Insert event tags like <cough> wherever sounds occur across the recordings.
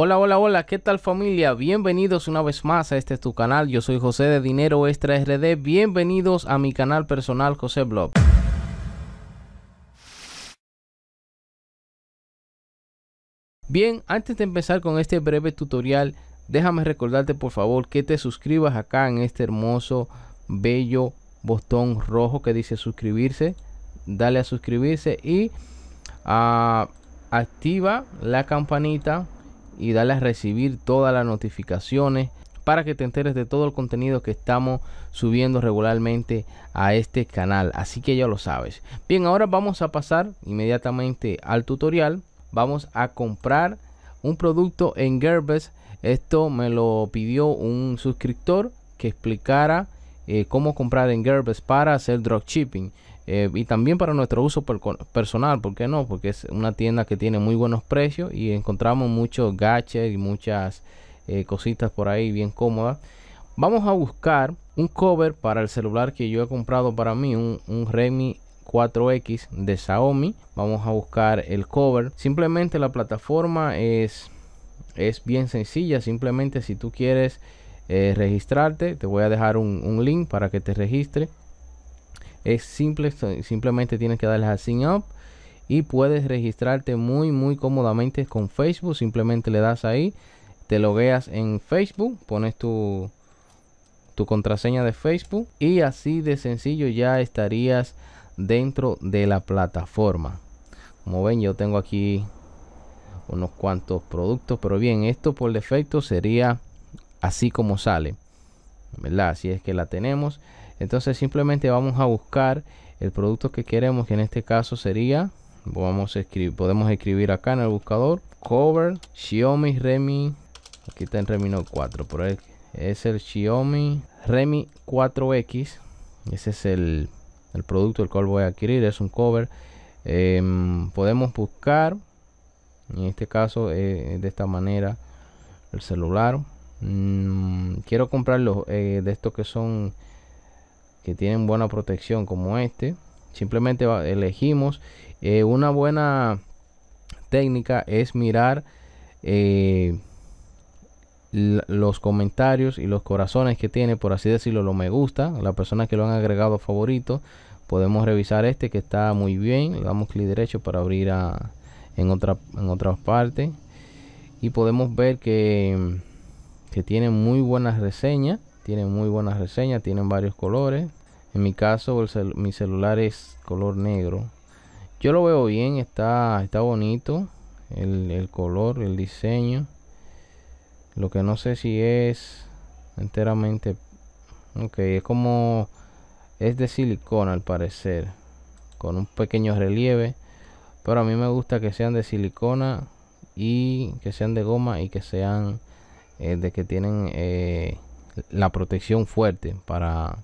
Hola, hola, hola, ¿qué tal familia? Bienvenidos una vez más a este tu canal. Yo soy José de Dinero Extra RD. Bienvenidos a mi canal personal José Blog. Bien, antes de empezar con este breve tutorial, déjame recordarte por favor que te suscribas acá en este hermoso, bello botón rojo que dice suscribirse. Dale a suscribirse y ah, activa la campanita y darle a recibir todas las notificaciones para que te enteres de todo el contenido que estamos subiendo regularmente a este canal. Así que ya lo sabes. Bien, ahora vamos a pasar inmediatamente al tutorial. Vamos a comprar un producto en gerbes Esto me lo pidió un suscriptor que explicara eh, cómo comprar en gerbes para hacer dropshipping. Eh, y también para nuestro uso personal, ¿por qué no? Porque es una tienda que tiene muy buenos precios y encontramos muchos gadgets y muchas eh, cositas por ahí bien cómodas. Vamos a buscar un cover para el celular que yo he comprado para mí, un, un Redmi 4X de Xiaomi. Vamos a buscar el cover. Simplemente la plataforma es, es bien sencilla. Simplemente si tú quieres eh, registrarte, te voy a dejar un, un, link para que te registres es simple, simplemente tienes que darle al Sign Up y puedes registrarte muy muy cómodamente con Facebook. Simplemente le das ahí, te logueas en Facebook, pones tu, tu contraseña de Facebook y así de sencillo ya estarías dentro de la plataforma. Como ven, yo tengo aquí unos cuantos productos, pero bien, esto por defecto sería así como sale, ¿verdad? Así es que la tenemos entonces simplemente vamos a buscar el producto que queremos que en este caso sería vamos a escribir podemos escribir acá en el buscador cover Xiaomi Remi aquí está en Remi Note 4 pero es el Xiaomi Remi 4X ese es el, producto el cual voy a adquirir es un cover em, podemos buscar en este caso eh, de esta manera el celular mm, quiero comprarlo eh, de estos que son que tienen buena protección como este simplemente elegimos eh, una buena técnica es mirar eh, los comentarios y los corazones que tiene por así decirlo lo me gusta las persona que lo han agregado favorito podemos revisar este que está muy bien le damos clic derecho para abrir a, en otra en otra parte y podemos ver que, que tiene muy buenas reseñas tiene muy buenas reseñas tienen varios colores en mi caso, mi celular es color negro. Yo lo veo bien, está, está bonito el, color, el diseño. Lo que no sé si es enteramente... Ok, es como... Es de silicona al parecer. Con un pequeño relieve. Pero a mí me gusta que sean de silicona y que sean de goma y que sean eh, de que tienen eh, la protección fuerte para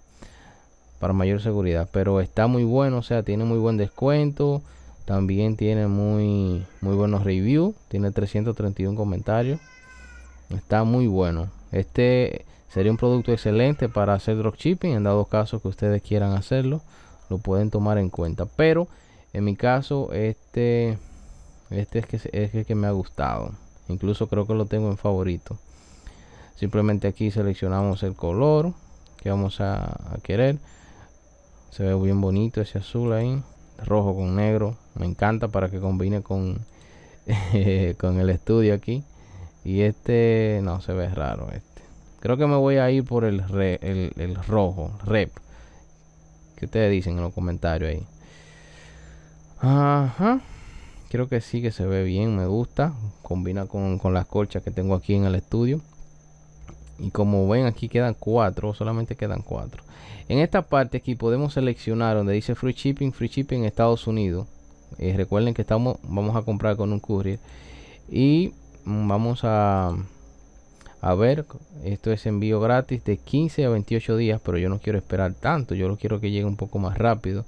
para mayor seguridad. Pero está muy bueno, o sea, tiene muy buen descuento. También tiene muy, muy buenos reviews. Tiene 331 comentarios. Está muy bueno. Este sería un producto excelente para hacer dropshipping. En dado caso que ustedes quieran hacerlo, lo pueden tomar en cuenta. Pero en mi caso, este, este es, que, es el que me ha gustado. Incluso creo que lo tengo en favorito. Simplemente aquí seleccionamos el color que vamos a, a querer se ve bien bonito ese azul ahí. Rojo con negro. Me encanta para que combine con, <laughs> con el estudio aquí. Y este, no, se ve raro este. Creo que me voy a ir por el, el, rojo, rep. Que ustedes dicen en los comentarios ahí? Ajá. Creo que sí, que se ve bien, me gusta. Combina con, con las colchas que tengo aquí en el estudio y como ven aquí quedan cuatro solamente quedan cuatro en esta parte aquí podemos seleccionar donde dice free shipping free shipping en Estados Unidos eh, recuerden que estamos vamos a comprar con un courier y mm, vamos a a ver esto es envío gratis de 15 a 28 días pero yo no quiero esperar tanto yo lo quiero que llegue un poco más rápido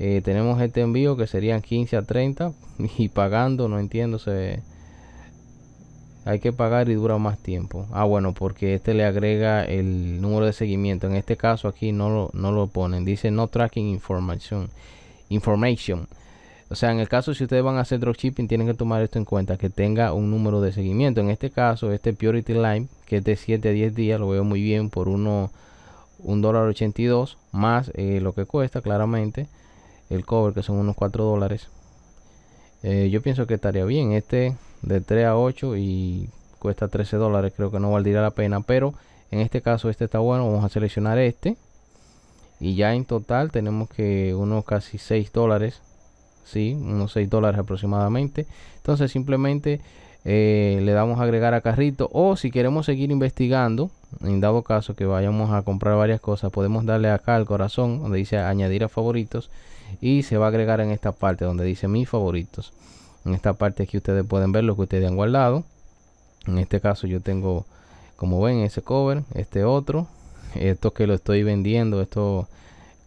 eh, tenemos este envío que serían 15 a 30 <laughs> y pagando no entiendo se hay que pagar y dura más tiempo. Ah, bueno, porque este le agrega el número de seguimiento. En este caso aquí no lo, no lo ponen. Dice no tracking information. Information. O sea, en el caso si ustedes van a hacer dropshipping, tienen que tomar esto en cuenta, que tenga un número de seguimiento. En este caso, este Purity Line, que es de 7 a 10 días, lo veo muy bien por uno, un dólar 82 más eh, lo que cuesta claramente el cover, que son unos 4 dólares. Eh, yo pienso que estaría bien. Este de 3 a 8 y cuesta 13 dólares creo que no valdría la pena pero en este caso este está bueno vamos a seleccionar este y ya en total tenemos que unos casi 6 dólares sí unos 6 dólares aproximadamente entonces simplemente eh, le damos a agregar a carrito o si queremos seguir investigando en dado caso que vayamos a comprar varias cosas podemos darle acá al corazón donde dice añadir a favoritos y se va a agregar en esta parte donde dice mis favoritos en esta parte aquí ustedes pueden ver lo que ustedes han guardado en este caso yo tengo como ven ese cover este otro esto que lo estoy vendiendo esto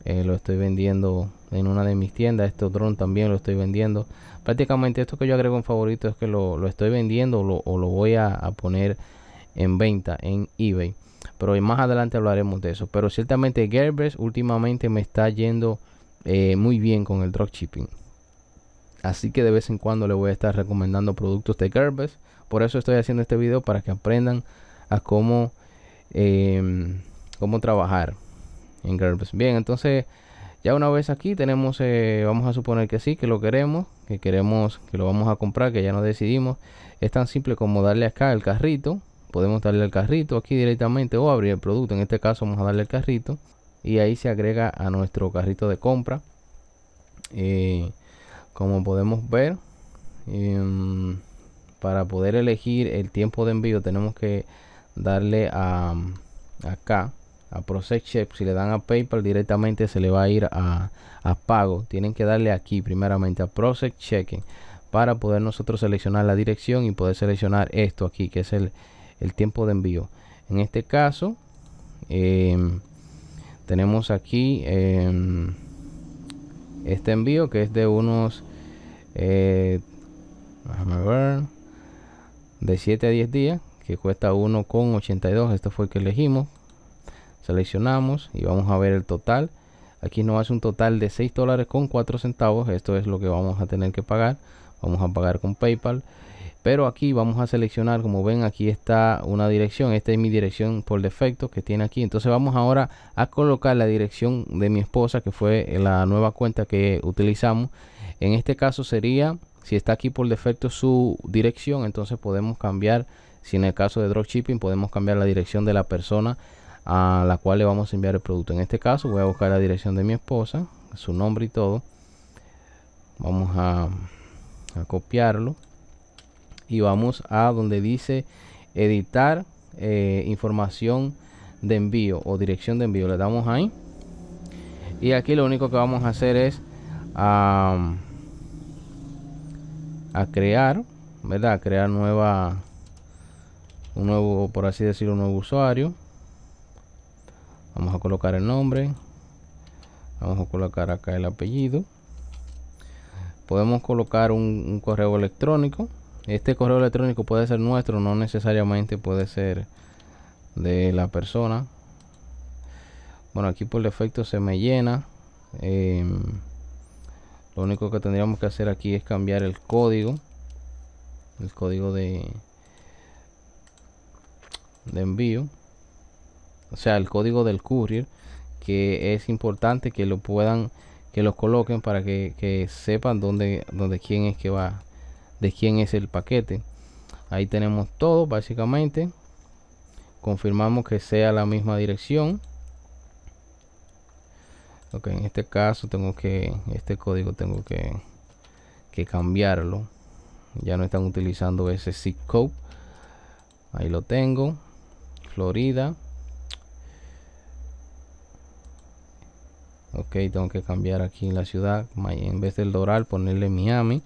eh, lo estoy vendiendo en una de mis tiendas este drone también lo estoy vendiendo prácticamente esto que yo agrego en favorito es que lo, estoy vendiendo o lo voy a, poner en venta en ebay pero más adelante hablaremos de eso pero ciertamente Gerbers últimamente me está yendo eh, muy bien con el dropshipping Así que de vez en cuando le voy a estar recomendando productos de Gerbes. Por eso estoy haciendo este video para que aprendan a cómo, em, cómo trabajar en Gerbes. Bien, entonces ya una vez aquí tenemos, eh, vamos a suponer que sí, que lo queremos, que queremos, que lo vamos a comprar, que ya no decidimos. Es tan simple como darle acá el carrito. Podemos darle al carrito aquí directamente o abrir el producto. En este caso vamos a darle el carrito. Y ahí se agrega a nuestro carrito de compra. Eh, como podemos ver em, para poder elegir el tiempo de envío tenemos que darle a acá a process check si le dan a paypal directamente se le va a ir a, pago tienen que darle aquí primeramente a process checking para poder nosotros seleccionar la dirección y poder seleccionar esto aquí que es el, tiempo de envío en este caso em, tenemos aquí em, este envío que es de unos eh, de 7 a 10 días que cuesta 1,82 esto fue el que elegimos seleccionamos y vamos a ver el total aquí nos hace un total de 6 dólares con 4 centavos esto es lo que vamos a tener que pagar vamos a pagar con paypal pero aquí vamos a seleccionar como ven aquí está una dirección esta es mi dirección por defecto que tiene aquí entonces vamos ahora a colocar la dirección de mi esposa que fue la nueva cuenta que utilizamos en este caso sería si está aquí por defecto su dirección entonces podemos cambiar si en el caso de dropshipping podemos cambiar la dirección de la persona a la cual le vamos a enviar el producto en este caso voy a buscar la dirección de mi esposa su nombre y todo vamos a, a copiarlo y vamos a donde dice editar eh, información de envío o dirección de envío. Le damos ahí. Y aquí lo único que vamos a hacer es a, crear, ¿verdad? crear nueva, un nuevo, por así decirlo, un nuevo usuario. Vamos a colocar el nombre. Vamos a colocar acá el apellido. Podemos colocar un correo electrónico. Este correo electrónico puede ser nuestro, no necesariamente puede ser de la persona. Bueno, aquí por defecto se me llena. Em, lo único que tendríamos que hacer aquí es cambiar el código. El código de, de envío. O sea, el código del courier. Que es importante que lo puedan, que lo coloquen para que, sepan dónde, dónde quién es que va de quién es el paquete ahí tenemos todo básicamente confirmamos que sea la misma dirección ok en este caso tengo que este código tengo que, cambiarlo ya no están utilizando ese zip code ahí lo tengo Florida ok tengo que cambiar aquí la ciudad en vez del Doral ponerle Miami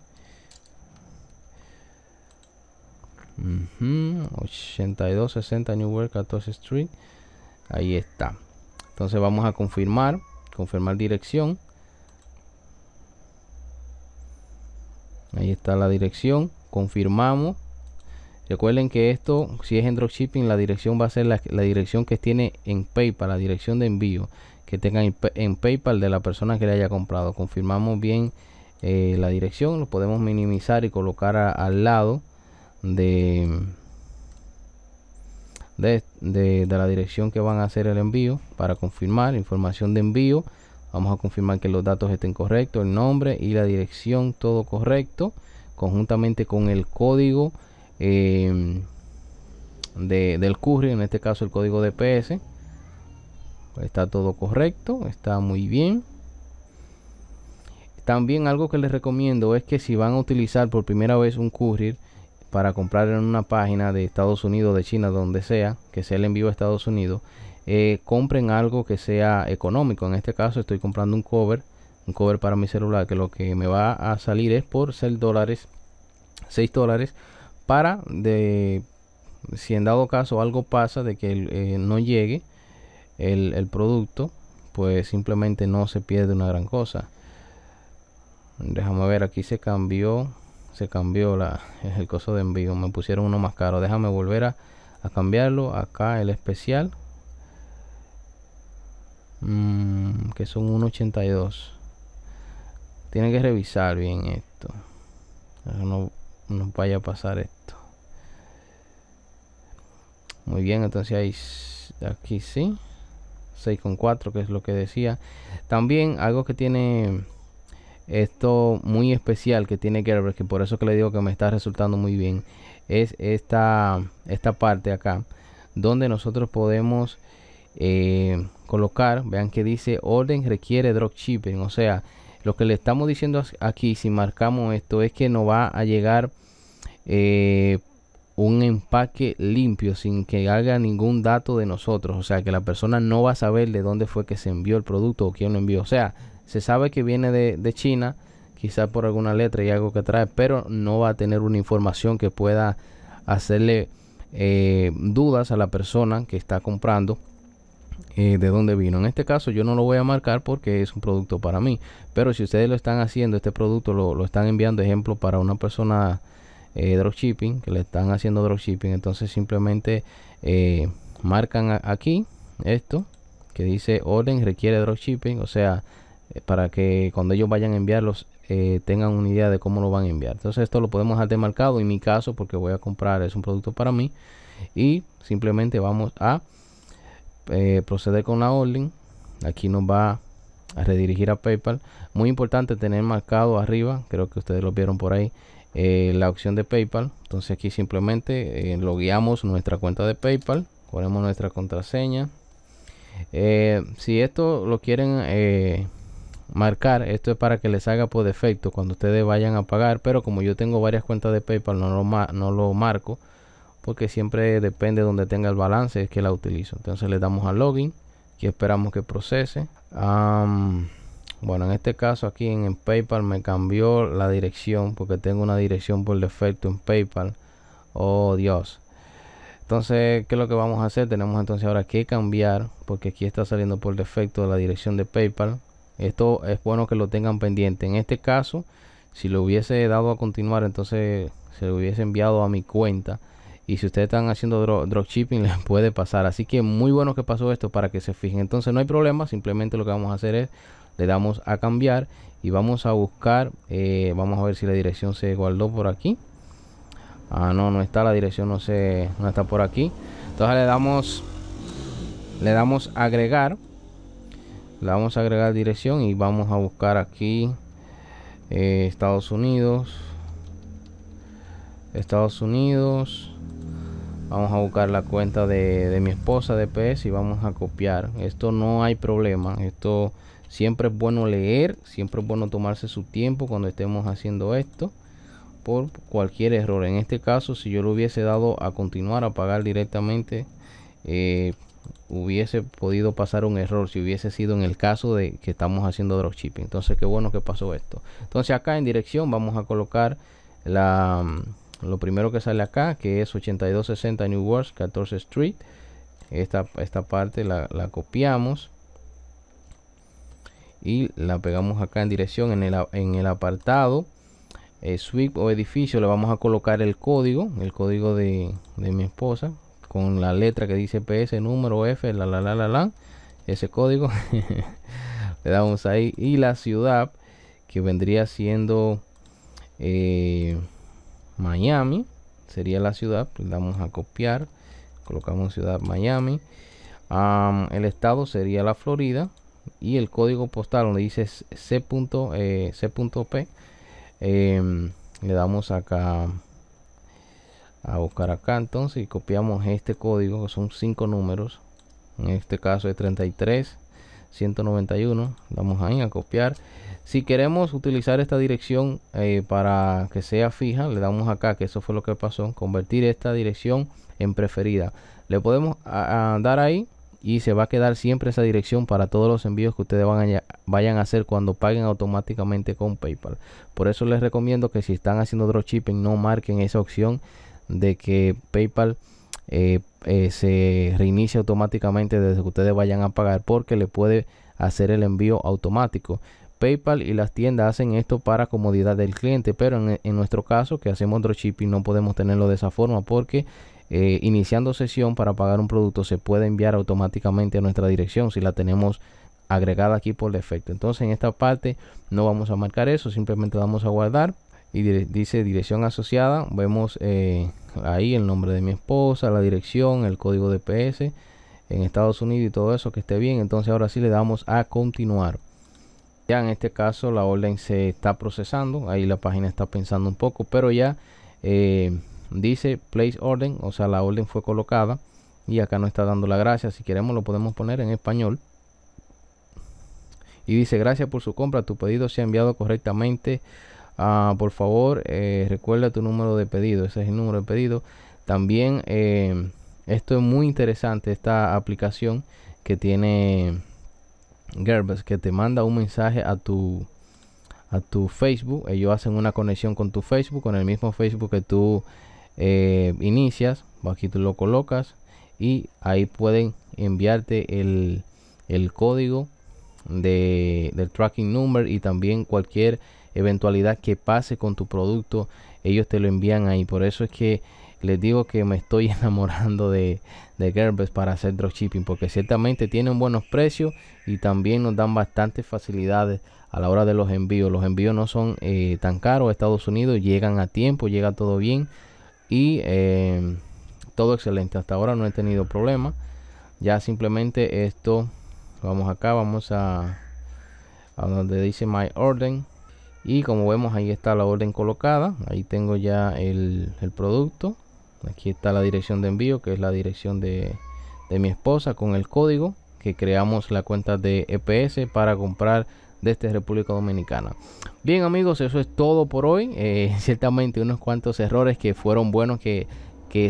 8260 New World 14 Street. Ahí está. Entonces vamos a confirmar. Confirmar dirección. Ahí está la dirección. Confirmamos. Recuerden que esto, si es en dropshipping, la dirección va a ser la, dirección que tiene en PayPal, la dirección de envío que tengan en PayPal de la persona que le haya comprado. Confirmamos bien eh, la dirección, lo podemos minimizar y colocar al lado de, de, la dirección que van a hacer el envío para confirmar información de envío. Vamos a confirmar que los datos estén correctos, el nombre y la dirección, todo correcto, conjuntamente con el código em, del courier, en este caso el código DPS. Está todo correcto, está muy bien. También algo que les recomiendo es que si van a utilizar por primera vez un courier, para comprar en una página de Estados Unidos, de China, donde sea, que sea el envío a Estados Unidos, eh, compren algo que sea económico. En este caso estoy comprando un cover, un cover para mi celular, que lo que me va a salir es por 6 dólares, 6 dólares, para de, si en dado caso algo pasa de que eh, no llegue el, el producto, pues simplemente no se pierde una gran cosa. Déjame ver, aquí se cambió se cambió la, el coso de envío. Me pusieron uno más caro. Déjame volver a, cambiarlo. Acá el especial. Mm, que son 1.82. tiene que revisar bien esto. No, no vaya a pasar esto. Muy bien, entonces ahí, aquí sí. 6.4 que es lo que decía. También algo que tiene esto muy especial que tiene ver que por eso que le digo que me está resultando muy bien, es esta, esta parte acá, donde nosotros podemos eh, colocar, vean que dice orden requiere dropshipping, o sea, lo que le estamos diciendo aquí, si marcamos esto, es que no va a llegar eh, un empaque limpio, sin que haga ningún dato de nosotros, o sea, que la persona no va a saber de dónde fue que se envió el producto o quién lo envió, o sea, se sabe que viene de, China, quizá por alguna letra y algo que trae, pero no va a tener una información que pueda hacerle eh, dudas a la persona que está comprando eh, de dónde vino. En este caso yo no lo voy a marcar porque es un producto para mí, pero si ustedes lo están haciendo, este producto lo, están enviando, ejemplo, para una persona eh, dropshipping, que le están haciendo dropshipping, entonces simplemente eh, marcan aquí esto que dice orden requiere dropshipping, o sea, eh, para que cuando ellos vayan a enviarlos eh, tengan una idea de cómo lo van a enviar. Entonces esto lo podemos dejar marcado en mi caso porque voy a comprar, es un producto para mí y simplemente vamos a eh, proceder con la orden. Aquí nos va a redirigir a PayPal. Muy importante tener marcado arriba, creo que ustedes lo vieron por ahí, la opción de PayPal. Entonces aquí simplemente lo guiamos nuestra cuenta de PayPal, ponemos nuestra contraseña. si esto lo quieren marcar. Esto es para que les haga por defecto cuando ustedes vayan a pagar. Pero como yo tengo varias cuentas de PayPal, no lo, no lo marco. Porque siempre depende donde tenga el balance, es que la utilizo. Entonces le damos a login. Que esperamos que procese. bueno, en este caso aquí en, en, PayPal me cambió la dirección. Porque tengo una dirección por defecto en PayPal. Oh Dios. Entonces, ¿qué es lo que vamos a hacer? Tenemos entonces ahora que cambiar. Porque aquí está saliendo por defecto la dirección de PayPal esto es bueno que lo tengan pendiente. En este caso, si lo hubiese dado a continuar, entonces se lo hubiese enviado a mi cuenta. Y si ustedes están haciendo dropshipping, <laughs> les puede pasar. Así que muy bueno que pasó esto para que se fijen. Entonces no hay problema, simplemente lo que vamos a hacer es le damos a cambiar y vamos a buscar. Eh, vamos a ver si la dirección se guardó por aquí. Ah, no, no está la dirección, no, se, no está por aquí. Entonces le damos, le damos agregar le vamos a agregar dirección y vamos a buscar aquí eh, Estados Unidos Estados Unidos vamos a buscar la cuenta de, mi esposa de pez y vamos a copiar esto no hay problema esto siempre es bueno leer siempre es bueno tomarse su tiempo cuando estemos haciendo esto por cualquier error en este caso si yo lo hubiese dado a continuar a pagar directamente eh, hubiese podido pasar un error si hubiese sido en el caso de que estamos haciendo dropshipping. Entonces, qué bueno que pasó esto. Entonces, acá en dirección vamos a colocar la, mm, lo primero que sale acá, que es 8260 New York 14 Street. Esta, esta parte la, copiamos y la pegamos acá en dirección en el, en el apartado eh, suite o edificio. Le vamos a colocar el código, el código de, de mi esposa, con la letra que dice PS, número F, la la la la la, ese código. <laughs> le damos ahí. Y la ciudad que vendría siendo eh, Miami, sería la ciudad. Pues le damos a copiar, colocamos ciudad Miami. el estado sería la Florida y el código postal donde dice C.P. C punto eh, em, le damos acá a buscar acá entonces y copiamos este código que son cinco números en este caso es 33 191 damos ahí a copiar si queremos utilizar esta dirección eh, para que sea fija le damos acá que eso fue lo que pasó convertir esta dirección en preferida le podemos andar ahí y se va a quedar siempre esa dirección para todos los envíos que ustedes van a, vayan a hacer cuando paguen automáticamente con PayPal. Por eso les recomiendo que si están haciendo dropshipping no marquen esa opción de que PayPal eh, eh, se reinicie automáticamente desde que ustedes vayan a pagar porque le puede hacer el envío automático. PayPal y las tiendas hacen esto para comodidad del cliente, pero en, nuestro caso que hacemos dropshipping no podemos tenerlo de esa forma porque eh, iniciando sesión para pagar un producto se puede enviar automáticamente a nuestra dirección si la tenemos agregada aquí por defecto. Entonces en esta parte no vamos a marcar eso, simplemente vamos a guardar y dice dirección asociada vemos eh, ahí el nombre de mi esposa la dirección el código de ps en Estados Unidos y todo eso que esté bien entonces ahora sí le damos a continuar ya en este caso la orden se está procesando ahí la página está pensando un poco pero ya eh, dice place orden o sea la orden fue colocada y acá no está dando la gracia si queremos lo podemos poner en español y dice gracias por su compra tu pedido se ha enviado correctamente Ah, por favor, eh, recuerda tu número de pedido. Ese es el número de pedido. También eh, esto es muy interesante, esta aplicación que tiene Gerbes, que te manda un mensaje a tu a tu Facebook. Ellos hacen una conexión con tu Facebook, con el mismo Facebook que tú eh, inicias. Aquí tú lo colocas y ahí pueden enviarte el, código de, del tracking number y también cualquier eventualidad que pase con tu producto, ellos te lo envían ahí. Por eso es que les digo que me estoy <laughs> enamorando de, de Gerbes para hacer dropshipping, porque ciertamente tienen buenos precios y también nos dan bastantes facilidades a la hora de los envíos. Los envíos no son eh, tan caros a Estados Unidos, llegan a tiempo, llega todo bien y em, todo excelente. Hasta ahora no he tenido problema Ya simplemente esto, vamos acá, vamos a, a donde dice My Order y como vemos ahí está la orden colocada ahí tengo ya el, producto aquí está la dirección de envío que es la dirección de, mi esposa con el código que creamos la cuenta de EPS para comprar desde República Dominicana bien amigos eso es todo por hoy eh, <laughs> ciertamente unos cuantos errores que fueron buenos que,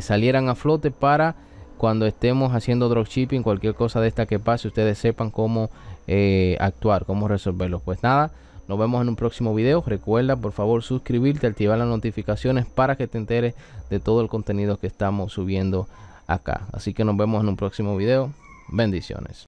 salieran a flote para cuando estemos haciendo dropshipping cualquier cosa de esta que pase ustedes sepan cómo eh, actuar cómo resolverlo pues nada nos vemos en un próximo video. Recuerda por favor suscribirte, activar las notificaciones para que te enteres de todo el contenido que estamos subiendo acá. Así que nos vemos en un próximo video. Bendiciones.